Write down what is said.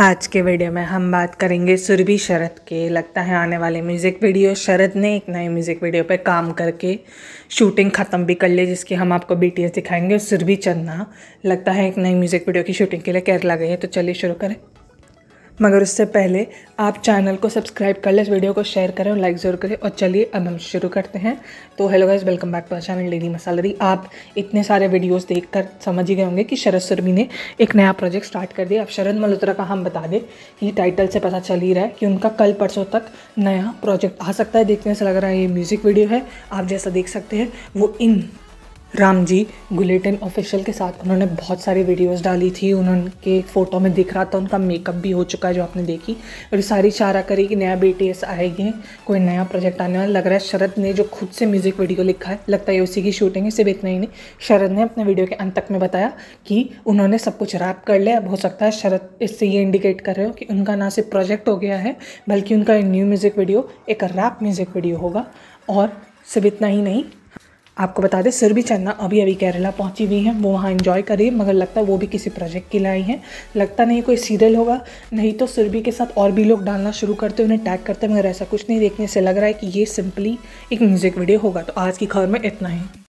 आज के वीडियो में हम बात करेंगे सुरभि शरद के लगता है आने वाले म्यूज़िक वीडियो शरद ने एक नए म्यूज़िक वीडियो पर काम करके शूटिंग ख़त्म भी कर ली जिसकी हम आपको बी दिखाएंगे सुरभि चन्ना लगता है एक नई म्यूज़िक वीडियो की शूटिंग के लिए केरला गई है तो चलिए शुरू करें मगर उससे पहले आप चैनल को सब्सक्राइब कर लें इस वीडियो को शेयर करें और लाइक ज़रूर करें और चलिए अब हम शुरू करते हैं तो hello guys welcome back to channel daily मसालरी आप इतने सारे वीडियोस देखकर समझ ही गए होंगे कि शरद सुरभि ने एक नया प्रोजेक्ट स्टार्ट कर दिया अब शरद मल्होत्रा का हम बता दें कि टाइटल से पता चल ही रहा है कि उनका कल परसों तक नया प्रोजेक्ट आ सकता है देखने से लग रहा है ये म्यूज़िक वीडियो है आप जैसा देख सकते हैं वो इन राम जी गुलेटिन ऑफिशियल के साथ उन्होंने बहुत सारी वीडियोस डाली थी उनके फ़ोटो में दिख रहा था उनका मेकअप भी हो चुका है जो आपने देखी और सारी इशारा करी कि नया बी टी आएगी कोई नया प्रोजेक्ट आने वाला लग रहा है शरद ने जो खुद से म्यूज़िक वीडियो लिखा है लगता है उसी की शूटिंग है सिर्फ इतना ही नहीं शरद ने अपने वीडियो के अंत तक में बताया कि उन्होंने सब कुछ रैप कर लिया अब हो सकता है शरद इससे ये इंडिकेट कर रहे हो कि उनका ना सिर्फ प्रोजेक्ट हो गया है बल्कि उनका न्यू म्यूज़िक वीडियो एक रैप म्यूज़िक वीडियो होगा और सिर्फ इतना ही नहीं आपको बता दें सुरभि चन्ना अभी अभी केरला पहुंची हुई हैं वो वहाँ इन्जॉय कर रही है मगर लगता है वो भी किसी प्रोजेक्ट लिए आई हैं लगता नहीं कोई सीरियल होगा नहीं तो सुरभि के साथ और भी लोग डालना शुरू करते उन्हें टैग करते मगर ऐसा कुछ नहीं देखने से लग रहा है कि ये सिंपली एक म्यूज़िक वीडियो होगा तो आज की खबर में इतना ही